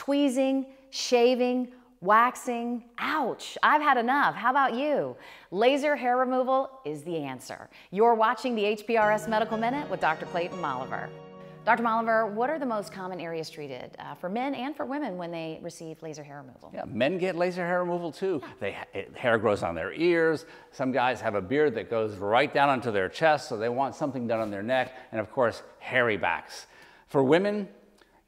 tweezing, shaving, waxing, ouch, I've had enough. How about you? Laser hair removal is the answer. You're watching the HPRS Medical Minute with Dr. Clayton Molliver. Dr. Molliver, what are the most common areas treated uh, for men and for women when they receive laser hair removal? Yeah, men get laser hair removal too. They, it, hair grows on their ears. Some guys have a beard that goes right down onto their chest, so they want something done on their neck, and of course, hairy backs. For women,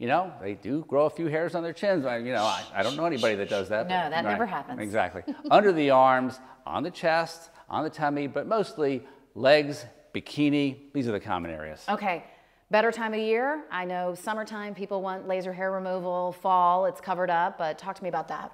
you know, they do grow a few hairs on their chins. I, you know, I, I don't know anybody that does that. No, but, that right. never happens. Exactly. Under the arms, on the chest, on the tummy, but mostly legs, bikini. These are the common areas. Okay. Better time of year. I know summertime people want laser hair removal, fall it's covered up, but talk to me about that.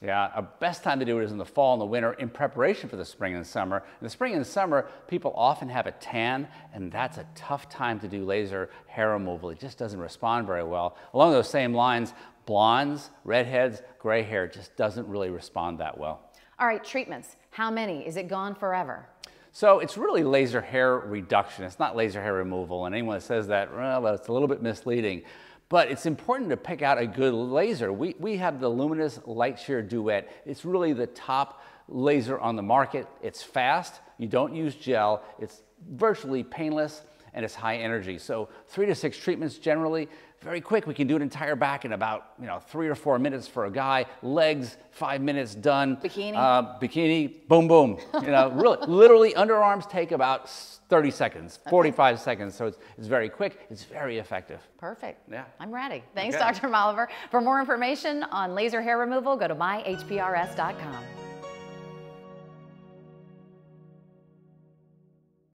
Yeah, a best time to do it is in the fall and the winter in preparation for the spring and summer. In the spring and summer, people often have a tan, and that's a tough time to do laser hair removal. It just doesn't respond very well. Along those same lines, blondes, redheads, gray hair just doesn't really respond that well. All right, treatments. How many? Is it gone forever? So it's really laser hair reduction. It's not laser hair removal. And anyone that says that, well, it's a little bit misleading. But it's important to pick out a good laser. We, we have the Luminous LightShare Duet. It's really the top laser on the market. It's fast. You don't use gel. It's virtually painless and it's high energy. So three to six treatments generally, very quick. We can do an entire back in about you know three or four minutes for a guy. Legs, five minutes, done. Bikini. Uh, bikini, boom, boom. You know, really, literally underarms take about 30 seconds, 45 okay. seconds. So it's, it's very quick. It's very effective. Perfect. Yeah. I'm ready. Thanks, okay. Dr. Molliver. For more information on laser hair removal, go to myhprs.com.